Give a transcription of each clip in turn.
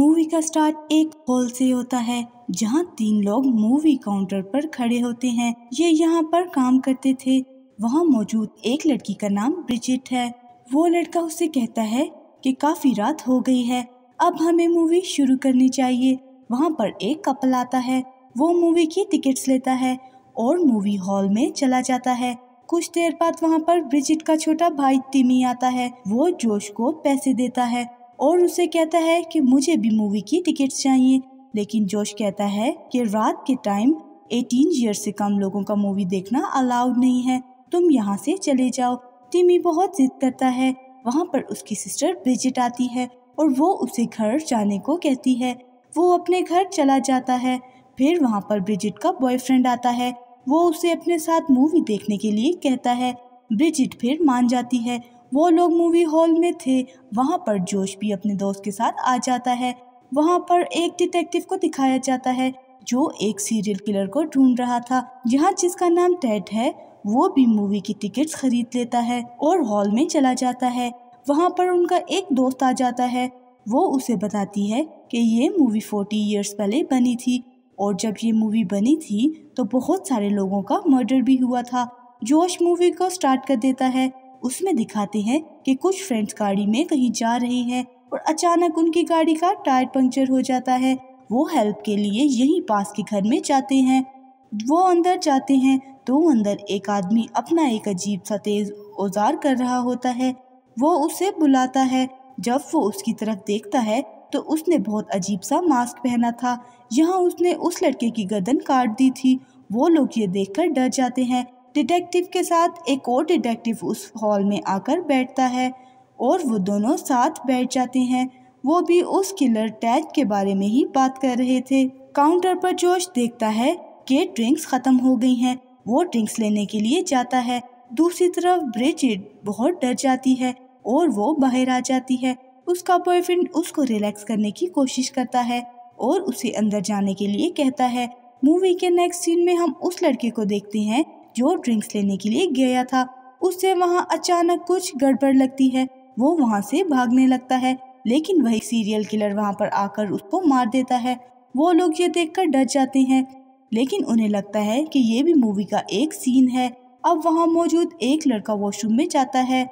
movie का start एक hall से होता है जहां तीन लोग मूवी काउंटर पर खड़े होते हैं ये यहाँ पर काम करते थे वहाँ मौजूद एक लड़की का नाम ब्रिजिट है वो लड़का उसे कहता है कि काफी रात हो गई है अब हमें मूवी शुरू करनी चाहिए वहाँ पर एक कपल आता है वो मूवी की टिकट्स लेता है और मूवी हॉल में चला जाता है कुछ देर बाद वहाँ पर ब्रिजिट का छोटा भाई टिमी आता है वो जोश को पैसे देता है और उसे कहता है कि मुझे भी मूवी की टिकट्स चाहिए लेकिन जोश कहता है कि रात के टाइम 18 ईयर से कम लोगों का मूवी देखना अलाउड नहीं है तुम यहाँ से चले जाओ टिमी बहुत जिद करता है वहाँ पर उसकी सिस्टर ब्रिजिट आती है और वो उसे घर जाने को कहती है वो अपने घर चला जाता है फिर वहाँ पर ब्रिजिट का बॉयफ्रेंड आता है वो उसे अपने साथ मूवी देखने के लिए कहता है ब्रिजिट फिर मान जाती है वो लोग मूवी हॉल में थे वहाँ पर जोश भी अपने दोस्त के साथ आ जाता है वहाँ पर एक डिटेक्टिव को दिखाया जाता है जो एक सीरियल किलर को ढूंढ रहा था यहाँ जिसका नाम टेड है वो भी मूवी की टिकट्स खरीद लेता है और हॉल में चला जाता है वहाँ पर उनका एक दोस्त आ जाता है वो उसे बताती है कि ये मूवी फोर्टी ईयर्स पहले बनी थी और जब ये मूवी बनी थी तो बहुत सारे लोगों का मर्डर भी हुआ था जोश मूवी को स्टार्ट कर देता है उसमें दिखाते हैं कि कुछ फ्रेंड्स गाड़ी में कहीं जा रहे हैं और अचानक उनकी गाड़ी का टायर पंक्चर हो जाता है वो हेल्प के लिए यहीं पास के घर में जाते हैं वो अंदर जाते हैं तो अंदर एक आदमी अपना एक अजीब सा तेज औजार कर रहा होता है वो उसे बुलाता है जब वो उसकी तरफ देखता है तो उसने बहुत अजीब सा मास्क पहना था यहाँ उसने उस लड़के की गर्दन काट दी थी वो लोग ये देखकर डर जाते हैं डिटेक्टिव के साथ एक और डिटेक्टिव उस हॉल में आकर बैठता है और वो दोनों साथ बैठ जाते हैं वो भी उस किलर टैग के बारे में ही बात कर रहे थे काउंटर पर जोश देखता है कि ड्रिंक्स खत्म हो गई हैं वो ड्रिंक्स लेने के लिए जाता है दूसरी तरफ ब्रिजिट बहुत डर जाती है और वो बाहर आ जाती है उसका बॉयफ्रेंड उसको रिलैक्स करने की कोशिश करता है और उसे अंदर जाने के लिए कहता है मूवी के नेक्स्ट सीन में हम उस लड़के को देखते हैं जो ड्रिंक्स लेने के लिए गया था उससे वहाँ अचानक कुछ गड़बड़ लगती है वो वहाँ से भागने लगता है लेकिन वही सीरियल किलर वहाँ पर आकर उसको मार देता है वो लोग ये कर डर जाते हैं लेकिन उन्हें लगता है कि ये भी मूवी का एक सीन है अब वहाँ मौजूद एक लड़का वॉशरूम में जाता है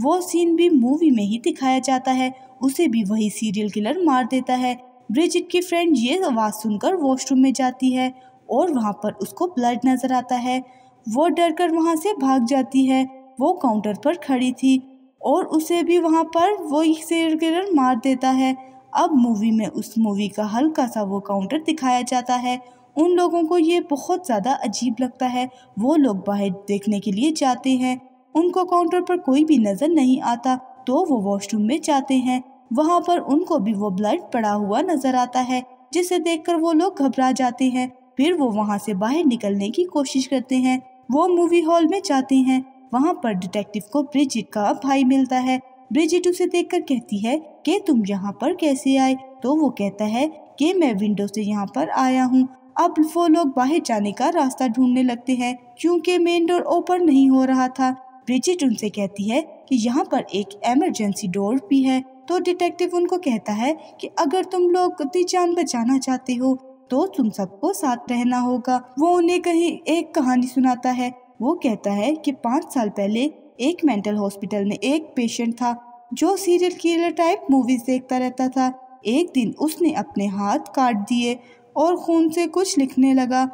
वो सीन भी मूवी में ही दिखाया जाता है उसे भी वही सीरियल किलर मार देता है ब्रिजिट की फ्रेंड ये आवाज़ सुनकर वॉशरूम में जाती है और वहाँ पर उसको ब्लड नज़र आता है वो डरकर वहाँ से भाग जाती है वो काउंटर पर खड़ी थी और उसे भी वहाँ पर वो सेल किलर मार देता है अब मूवी में उस मूवी का हल्का सा वो काउंटर दिखाया जाता है उन लोगों को ये बहुत ज़्यादा अजीब लगता है वो लोग बाहर देखने के लिए जाते हैं उनको काउंटर पर कोई भी नज़र नहीं आता तो वो वॉशरूम में जाते हैं वहाँ पर उनको भी वो ब्लड पड़ा हुआ नज़र आता है जिसे देखकर वो लोग घबरा जाते हैं फिर वो वहाँ से बाहर निकलने की कोशिश करते हैं वो मूवी हॉल में जाते हैं वहाँ पर डिटेक्टिव को ब्रिजिट का भाई मिलता है ब्रिजिट उसे देखकर कहती है कि तुम यहाँ पर कैसे आए तो वो कहता है कि मैं विंडो से यहाँ पर आया हूँ अब वो लोग बाहर जाने का रास्ता ढूंढने लगते हैं क्योंकि मेन डोर ओपन नहीं हो रहा था ब्रिजिट उनसे कहती है कि यहाँ पर एक एमरजेंसी डोर भी है तो डिटेक्टिव उनको कहता है कि अगर तुम लोग अपनी जान बचाना चाहते हो तो तुम सबको साथ रहना होगा वो उन्हें कहीं एक कहानी सुनाता है वो कहता है कि पाँच साल पहले एक मेंटल हॉस्पिटल में एक पेशेंट था जो सीरियल किलर टाइप मूवीज देखता रहता था एक दिन उसने अपने हाथ काट दिए और खून से कुछ लिखने लगा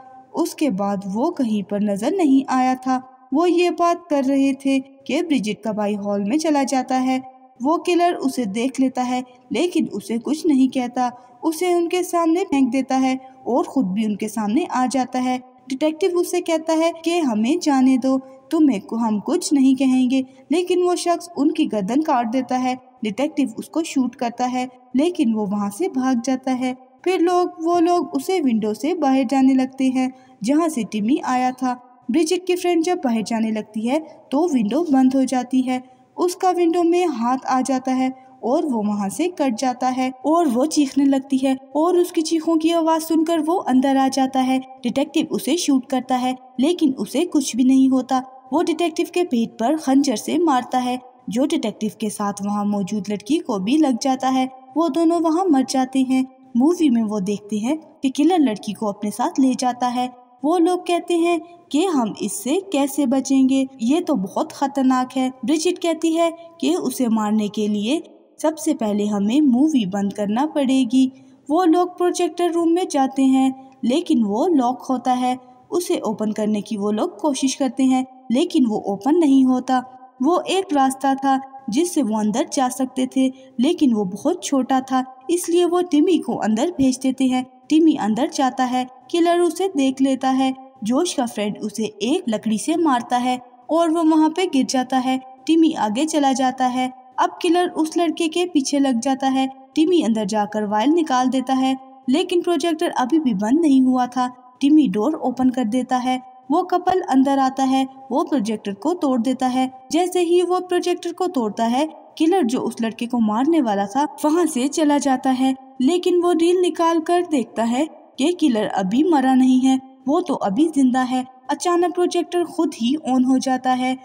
उसके बाद वो कहीं पर नजर नहीं आया था वो ये बात कर रहे थे कि ब्रिजिट का भाई हॉल में चला जाता है वो किलर उसे देख लेता है लेकिन उसे कुछ नहीं कहता उसे उनके सामने फेंक देता है और खुद भी उनके सामने आ जाता है डिटेक्टिव उसे कहता है कि हमें जाने दो तुम्हें को हम कुछ नहीं कहेंगे लेकिन वो शख्स उनकी गर्दन काट देता है डिटेक्टिव उसको शूट करता है लेकिन वो वहाँ से भाग जाता है फिर लोग वो लोग उसे विंडो से बाहर जाने लगते हैं जहाँ से टिमी आया था ब्रिजिट की फ्रेंड जब बाहर जाने लगती है तो विंडो बंद हो जाती है उसका विंडो में हाथ आ जाता है और वो वहाँ से कट जाता है और वो चीखने लगती है और उसकी चीखों की आवाज़ सुनकर वो अंदर आ जाता है डिटेक्टिव उसे शूट करता है लेकिन उसे कुछ भी नहीं होता वो डिटेक्टिव के पेट पर खंजर से मारता है जो डिटेक्टिव के साथ वहाँ मौजूद लड़की को भी लग जाता है वो दोनों वहाँ मर जाते हैं मूवी में वो देखते हैं कि किलर लड़की को अपने साथ ले जाता है वो लोग कहते हैं कि हम इससे कैसे बचेंगे ये तो बहुत खतरनाक है ब्रिजिट कहती है कि उसे मारने के लिए सबसे पहले हमें मूवी बंद करना पड़ेगी वो लोग प्रोजेक्टर रूम में जाते हैं लेकिन वो लॉक होता है उसे ओपन करने की वो लोग कोशिश करते हैं लेकिन वो ओपन नहीं होता वो एक रास्ता था जिससे वो अंदर जा सकते थे लेकिन वो बहुत छोटा था इसलिए वो टिमी को अंदर भेज देते हैं टिमी अंदर जाता है किलर उसे देख लेता है जोश का फ्रेंड उसे एक लकड़ी से मारता है और वो वहाँ पे गिर जाता है टिमी आगे चला जाता है अब किलर उस लड़के के पीछे लग जाता है टिमी अंदर जाकर वायल निकाल देता है लेकिन प्रोजेक्टर अभी भी बंद नहीं हुआ था टिमी डोर ओपन कर देता है वो कपल अंदर आता है वो प्रोजेक्टर को तोड़ देता है जैसे ही वो प्रोजेक्टर को तोड़ता है किलर जो उस लड़के को मारने वाला था वहाँ से चला जाता है लेकिन वो रील निकाल कर देखता है कि किलर अभी मरा नहीं है वो तो अभी जिंदा है अचानक प्रोजेक्टर खुद ही ऑन हो जाता है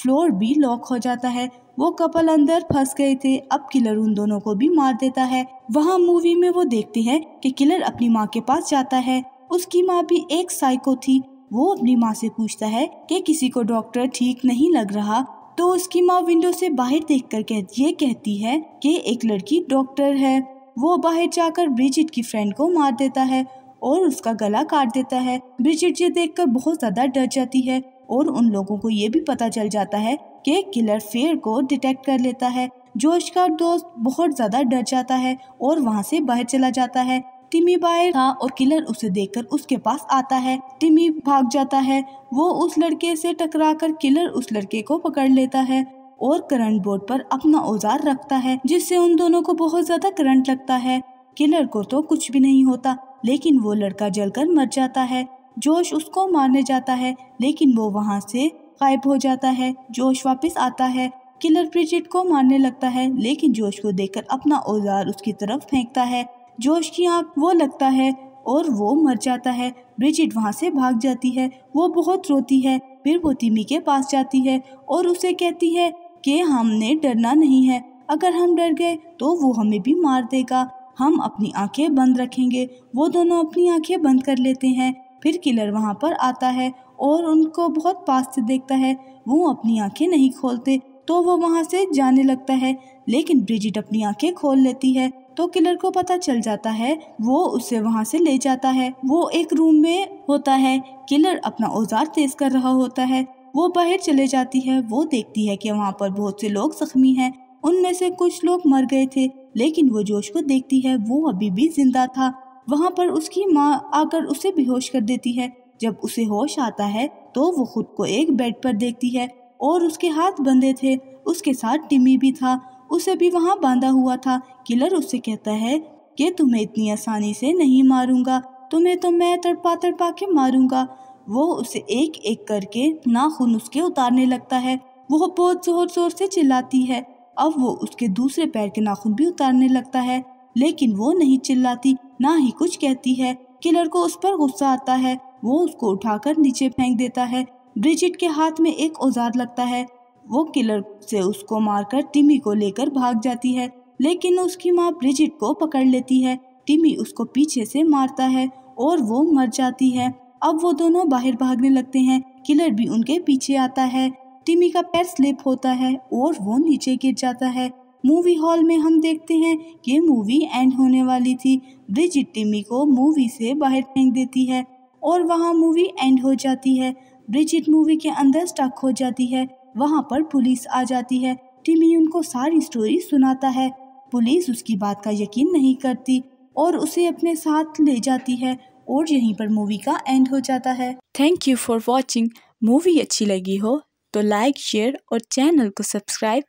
फ्लोर भी लॉक हो जाता है वो कपल अंदर फंस गए थे अब किलर उन दोनों को भी मार देता है वहाँ मूवी में वो देखते हैं कि किलर अपनी माँ के पास जाता है उसकी माँ भी एक साइको थी वो अपनी माँ से पूछता है कि किसी को डॉक्टर ठीक नहीं लग रहा तो उसकी माँ विंडो से बाहर कर कह, ये कहती है कि एक लड़की डॉक्टर है वो बाहर जाकर ब्रिजिट की फ्रेंड को मार देता है और उसका गला काट देता है ब्रिजिट ये देखकर बहुत ज्यादा डर जाती है और उन लोगों को ये भी पता चल जाता है के किलर फेयर को डिटेक्ट कर लेता है जोश का दोस्त बहुत ज़्यादा डर जाता है और वहाँ से बाहर चला जाता है टिमी बाहर था और किलर उसे देखकर उसके पास आता है टिमी भाग जाता है वो उस लड़के से टकरा कर किलर उस लड़के को पकड़ लेता है और करंट बोर्ड पर अपना औजार रखता है जिससे उन दोनों को बहुत ज्यादा करंट लगता है किलर को तो कुछ भी नहीं होता लेकिन वो लड़का जलकर मर जाता है जोश उसको मारने जाता है लेकिन वो वहाँ से गायब हो जाता है जोश वापस आता है किलर ब्रिजिट को मारने लगता है लेकिन जोश को देखकर अपना औजार उसकी तरफ फेंकता है जोश की आंख वो लगता है और वो मर जाता है ब्रिजिट वहाँ से भाग जाती है वो बहुत रोती है फिर वो तिमी के पास जाती है और उसे कहती है कि हमने डरना नहीं है अगर हम डर गए तो वो हमें भी मार देगा हम अपनी आंखें बंद रखेंगे वो दोनों अपनी आंखें बंद कर लेते हैं फिर किलर वहाँ पर आता है और उनको बहुत पास से देखता है वो अपनी आंखें नहीं खोलते तो वो वहाँ से जाने लगता है लेकिन ब्रिजिट अपनी आंखें खोल लेती है तो किलर को पता चल जाता है वो उसे वहाँ से ले जाता है वो एक रूम में होता है किलर अपना औजार तेज कर रहा होता है वो बाहर चले जाती है वो देखती है कि वहाँ पर बहुत से लोग जख्मी हैं उनमें से कुछ लोग मर गए थे लेकिन वो जोश को देखती है वो अभी भी जिंदा था वहाँ पर उसकी माँ आकर उसे बेहोश कर देती है जब उसे होश आता है तो वो खुद को एक बेड पर देखती है और उसके हाथ बंधे थे उसके साथ टिमी भी था उसे भी वहाँ बांधा हुआ था किलर उससे कहता है कि तुम्हें इतनी आसानी से नहीं मारूंगा तुम्हें तो मैं तड़पा तड़पा के मारूंगा वो उसे एक एक करके नाखून उसके उतारने लगता है वो बहुत जोर जोर से चिल्लाती है अब वो उसके दूसरे पैर के नाखून भी उतारने लगता है लेकिन वो नहीं चिल्लाती ना ही कुछ कहती है किलर को उस पर गुस्सा आता है वो उसको उठाकर नीचे फेंक देता है ब्रिजिट के हाथ में एक औजार लगता है वो किलर से उसको मारकर टिमी को लेकर भाग जाती है लेकिन उसकी माँ ब्रिजिट को पकड़ लेती है टिमी उसको पीछे से मारता है और वो मर जाती है अब वो दोनों बाहर भागने लगते हैं किलर भी उनके पीछे आता है टिमी का पैर स्लिप होता है और वो नीचे गिर जाता है मूवी हॉल में हम देखते हैं कि मूवी एंड होने वाली थी ब्रिजिट टिमी को मूवी से बाहर फेंक देती है और वहाँ मूवी एंड हो जाती है ब्रिजिट मूवी के अंदर स्टक हो जाती है वहाँ पर पुलिस आ जाती है टिमी उनको सारी स्टोरी सुनाता है पुलिस उसकी बात का यकीन नहीं करती और उसे अपने साथ ले जाती है और यहीं पर मूवी का एंड हो जाता है thank you for watching movie अच्छी लगी हो तो लाइक शेयर और चैनल को सब्सक्राइब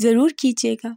ज़रूर कीजिएगा